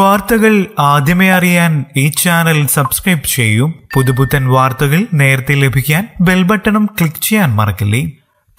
വാർത്തകൾ ആദ്യമേ അറിയാൻ ഈ ചാനൽ സബ്സ്ക്രൈബ് ചെയ്യൂ പുതുപുത്തൻ വാർത്തകൾ നേരത്തെ ലഭിക്കാൻ ബെൽബട്ടണും ക്ലിക്ക് ചെയ്യാൻ മറക്കില്ലേ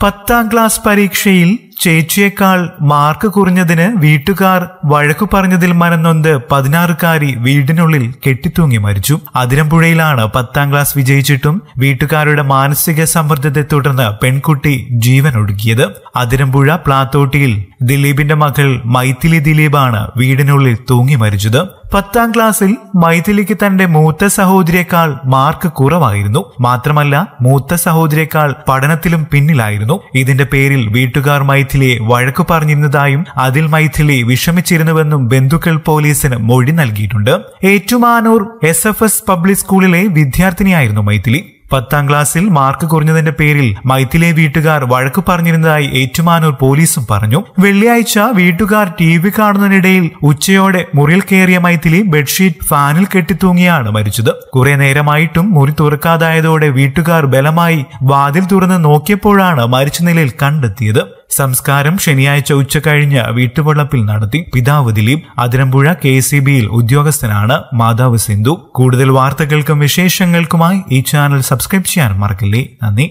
പത്താം ക്ലാസ് പരീക്ഷയിൽ ചേച്ചിയേക്കാൾ മാർക്ക് കുറഞ്ഞതിന് വീട്ടുകാർ വഴക്കു പറഞ്ഞതിൽ മനന്നൊന്ത് പതിനാറുകാരി വീടിനുള്ളിൽ കെട്ടിത്തൂങ്ങി മരിച്ചു അതിരമ്പുഴയിലാണ് പത്താം ക്ലാസ് വിജയിച്ചിട്ടും വീട്ടുകാരുടെ മാനസിക സമ്മർദ്ദത്തെ തുടർന്ന് പെൺകുട്ടി ജീവൻ ഒടുക്കിയത് അതിരമ്പുഴ പ്ലാത്തോട്ടിയിൽ ദിലീപിന്റെ മകൾ മൈഥിലി ദിലീപാണ് വീടിനുള്ളിൽ തൂങ്ങി മരിച്ചത് പത്താം ക്ലാസ്സിൽ മൈഥിലിക്ക് തന്റെ മൂത്ത സഹോദരിയേക്കാൾ മാർക്ക് കുറവായിരുന്നു മാത്രമല്ല മൂത്ത സഹോദരിയേക്കാൾ പഠനത്തിലും പിന്നിലായിരുന്നു ഇതിന്റെ പേരിൽ വീട്ടുകാർ മൈ മൈഥിലിയെ വഴക്കു പറഞ്ഞിരുന്നതായും അതിൽ മൈഥിലി വിഷമിച്ചിരുന്നുവെന്നും ബന്ധുക്കൾ പോലീസിന് മൊഴി നൽകിയിട്ടുണ്ട് Ettumanoor S F S public സ്കൂളിലെ വിദ്യാർത്ഥിനിയായിരുന്നു മൈഥിലി പത്താം ക്ലാസ്സിൽ മാർക്ക് കുറഞ്ഞതിന്റെ പേരിൽ മൈഥിലെ വീട്ടുകാർ വഴക്കു പറഞ്ഞിരുന്നതായി ഏറ്റുമാനൂർ പോലീസും പറഞ്ഞു വെള്ളിയാഴ്ച വീട്ടുകാർ ടി വി കാണുന്നതിനിടയിൽ ഉച്ചയോടെ മുറിയിൽ കയറിയ മൈഥിലി ബെഡ്ഷീറ്റ് ഫാനിൽ കെട്ടിത്തൂങ്ങിയാണ് മരിച്ചത് കുറെ നേരമായിട്ടും മുറി തുറക്കാതായതോടെ വീട്ടുകാർ ബലമായി വാതിൽ തുറന്ന് നോക്കിയപ്പോഴാണ് മരിച്ച നിലയിൽ കണ്ടെത്തിയത് സംസ്കാരം ശനിയാഴ്ച ഉച്ചകഴിഞ്ഞ് കഴിഞ്ഞ് വീട്ടുവളപ്പിൽ നടത്തി പിതാവ് ദിലീപ് അതിരമ്പുഴ കെ സി ബിയിൽ ഉദ്യോഗസ്ഥനാണ് മാതാവ് സിന്ധു കൂടുതൽ വാർത്തകൾക്കും വിശേഷങ്ങൾക്കുമായി ഈ ചാനൽ സബ്സ്ക്രൈബ് ചെയ്യാൻ മറക്കില്ലേ നന്ദി